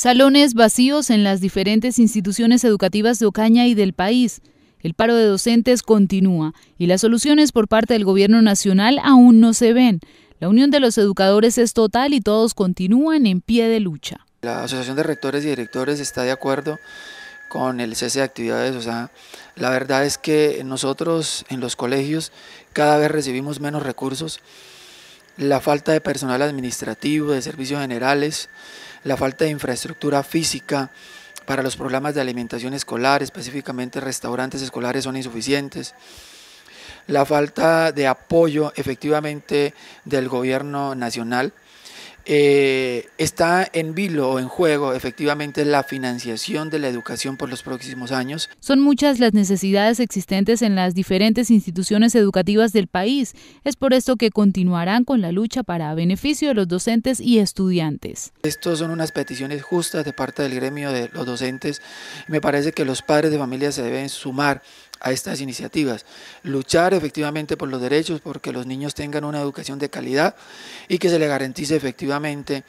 Salones vacíos en las diferentes instituciones educativas de Ocaña y del país. El paro de docentes continúa y las soluciones por parte del gobierno nacional aún no se ven. La unión de los educadores es total y todos continúan en pie de lucha. La Asociación de Rectores y Directores está de acuerdo con el cese de actividades. O sea, la verdad es que nosotros en los colegios cada vez recibimos menos recursos la falta de personal administrativo, de servicios generales, la falta de infraestructura física para los programas de alimentación escolar, específicamente restaurantes escolares son insuficientes, la falta de apoyo efectivamente del gobierno nacional eh, está en vilo o en juego efectivamente la financiación de la educación por los próximos años. Son muchas las necesidades existentes en las diferentes instituciones educativas del país. Es por esto que continuarán con la lucha para beneficio de los docentes y estudiantes. Estos son unas peticiones justas de parte del gremio de los docentes. Me parece que los padres de familia se deben sumar a estas iniciativas. Luchar efectivamente por los derechos, porque los niños tengan una educación de calidad y que se les garantice efectivamente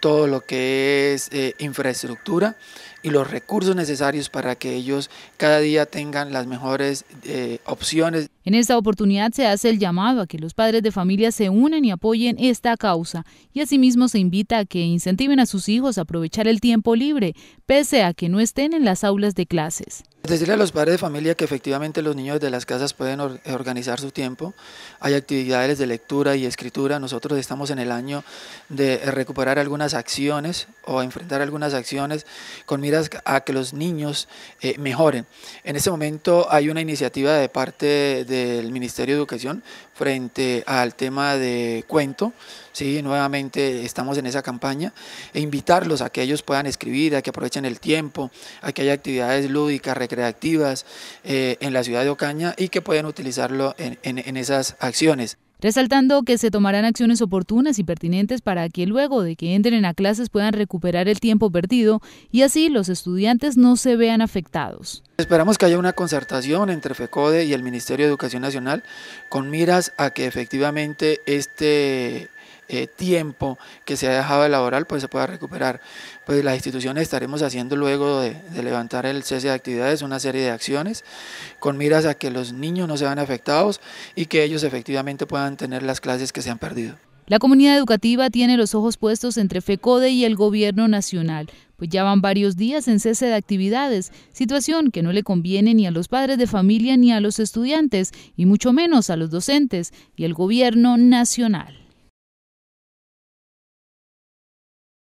todo lo que es eh, infraestructura y los recursos necesarios para que ellos cada día tengan las mejores eh, opciones. En esta oportunidad se hace el llamado a que los padres de familia se unan y apoyen esta causa y asimismo se invita a que incentiven a sus hijos a aprovechar el tiempo libre, pese a que no estén en las aulas de clases. Decirle a los padres de familia que efectivamente los niños de las casas pueden eh, organizar su tiempo. Hay actividades de lectura y escritura. Nosotros estamos en el año de recuperar algunas acciones o enfrentar algunas acciones con miras a que los niños eh, mejoren. En este momento hay una iniciativa de parte del Ministerio de Educación frente al tema de cuento Sí, nuevamente estamos en esa campaña e invitarlos a que ellos puedan escribir, a que aprovechen el tiempo, a que haya actividades lúdicas, recreativas eh, en la ciudad de Ocaña y que puedan utilizarlo en, en esas acciones resaltando que se tomarán acciones oportunas y pertinentes para que luego de que entren a clases puedan recuperar el tiempo perdido y así los estudiantes no se vean afectados. Esperamos que haya una concertación entre FECODE y el Ministerio de Educación Nacional con miras a que efectivamente este eh, tiempo que se ha dejado de laboral pues se pueda recuperar. Pues las instituciones estaremos haciendo luego de, de, levantar el cese de actividades una serie de acciones con miras a que los niños no se vean afectados y que ellos efectivamente puedan tener las clases que se han perdido. La comunidad educativa tiene los ojos puestos entre FECODE y el gobierno nacional, pues ya van varios días en cese de actividades, situación que no le conviene ni a los padres de familia ni a los estudiantes, y mucho menos a los docentes y el gobierno nacional.